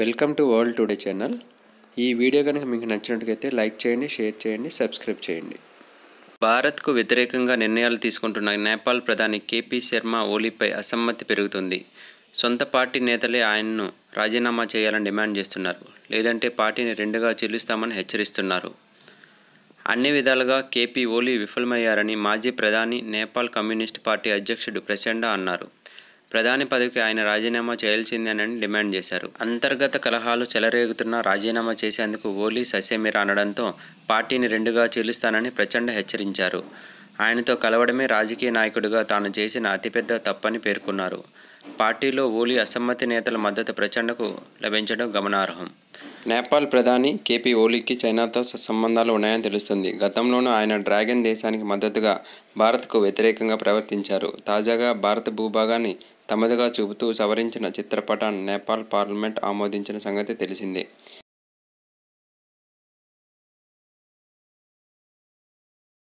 welcome to world today channel ఈ video కనుక మీకు నచ్చినట్టుకైతే లైక్ చేయండి షేర్ చేయండి సబ్స్క్రైబ్ చేయండి భారత్కు వ్యతిరేకంగా నిర్ణయాలు తీసుకుంటున్న నేపాల్ ప్రధాని కేపీ శర్మ ఓలీపై అసమ్మతి పెరుగుతుంది సొంత పార్టీ నేతలే ఆయన్ను రాజీనామా చేయాలని డిమాండ్ చేస్తున్నారు లేదంటే పార్టీని రెండుగా చెల్లిస్తామని హెచ్చరిస్తున్నారు అన్ని విధాలుగా కేపీ ఓలీ విఫలమయ్యారని మాజీ ప్రధాని నేపాల్ కమ్యూనిస్ట్ పార్టీ అధ్యక్షుడు ప్రచండ అన్నారు ప్రధాని పదవికి ఆయన రాజీనామా చేయాల్సిందేనని డిమాండ్ చేశారు అంతర్గత కలహాలు చెలరేగుతున్న రాజీనామా చేసేందుకు ఓలీ ససేమిరా అనడంతో పార్టీని రెండుగా చీలుస్తానని ప్రచండ హెచ్చరించారు ఆయనతో కలవడమే రాజకీయ నాయకుడిగా తాను చేసిన అతిపెద్ద తప్పని పేర్కొన్నారు పార్టీలో ఓలీ అసమ్మతి నేతల మద్దతు ప్రచండకు లభించడం గమనార్హం నేపాల్ ప్రధాని కేపీ ఓలీకి చైనాతో సంబంధాలు ఉన్నాయని తెలుస్తుంది గతంలోనూ ఆయన డ్రాగన్ దేశానికి మద్దతుగా భారత్కు వ్యతిరేకంగా ప్రవర్తించారు తాజాగా భారత భూభాగాన్ని తమదిగా చూపుతూ సవరించిన చిత్రపటాన్ని నేపాల్ పార్లమెంట్ ఆమోదించిన సంగతి తెలిసిందే